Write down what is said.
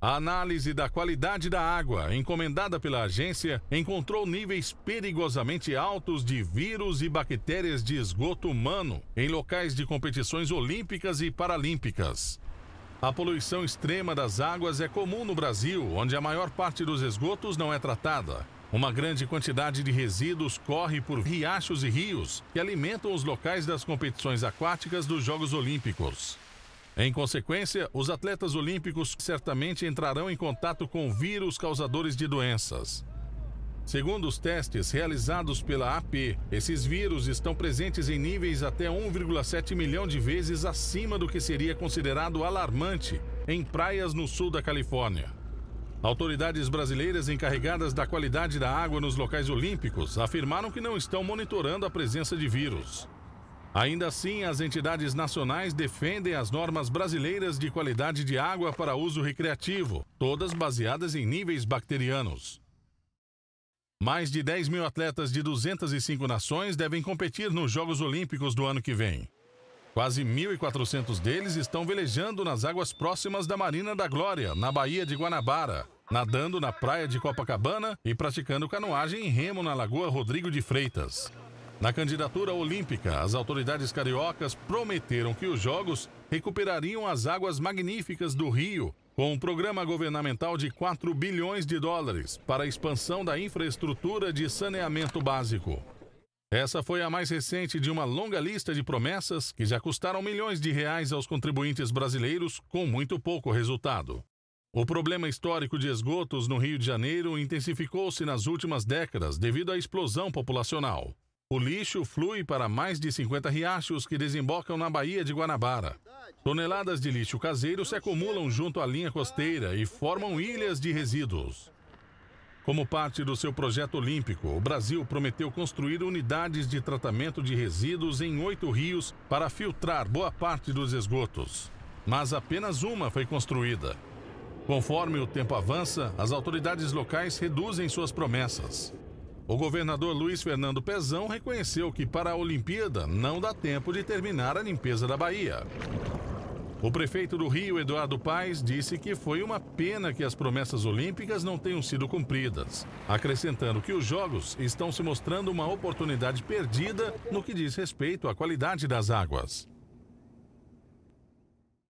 A análise da qualidade da água, encomendada pela agência, encontrou níveis perigosamente altos de vírus e bactérias de esgoto humano em locais de competições olímpicas e paralímpicas. A poluição extrema das águas é comum no Brasil, onde a maior parte dos esgotos não é tratada. Uma grande quantidade de resíduos corre por riachos e rios que alimentam os locais das competições aquáticas dos Jogos Olímpicos. Em consequência, os atletas olímpicos certamente entrarão em contato com vírus causadores de doenças. Segundo os testes realizados pela AP, esses vírus estão presentes em níveis até 1,7 milhão de vezes acima do que seria considerado alarmante em praias no sul da Califórnia. Autoridades brasileiras encarregadas da qualidade da água nos locais olímpicos afirmaram que não estão monitorando a presença de vírus. Ainda assim, as entidades nacionais defendem as normas brasileiras de qualidade de água para uso recreativo, todas baseadas em níveis bacterianos. Mais de 10 mil atletas de 205 nações devem competir nos Jogos Olímpicos do ano que vem. Quase 1.400 deles estão velejando nas águas próximas da Marina da Glória, na Baía de Guanabara, nadando na praia de Copacabana e praticando canoagem e remo na Lagoa Rodrigo de Freitas. Na candidatura olímpica, as autoridades cariocas prometeram que os Jogos recuperariam as águas magníficas do Rio com um programa governamental de 4 bilhões de dólares para a expansão da infraestrutura de saneamento básico. Essa foi a mais recente de uma longa lista de promessas que já custaram milhões de reais aos contribuintes brasileiros com muito pouco resultado. O problema histórico de esgotos no Rio de Janeiro intensificou-se nas últimas décadas devido à explosão populacional. O lixo flui para mais de 50 riachos que desembocam na Baía de Guanabara. Toneladas de lixo caseiro se acumulam junto à linha costeira e formam ilhas de resíduos. Como parte do seu projeto olímpico, o Brasil prometeu construir unidades de tratamento de resíduos em oito rios para filtrar boa parte dos esgotos. Mas apenas uma foi construída. Conforme o tempo avança, as autoridades locais reduzem suas promessas. O governador Luiz Fernando Pezão reconheceu que para a Olimpíada não dá tempo de terminar a limpeza da Bahia. O prefeito do Rio, Eduardo Paes, disse que foi uma pena que as promessas olímpicas não tenham sido cumpridas, acrescentando que os Jogos estão se mostrando uma oportunidade perdida no que diz respeito à qualidade das águas.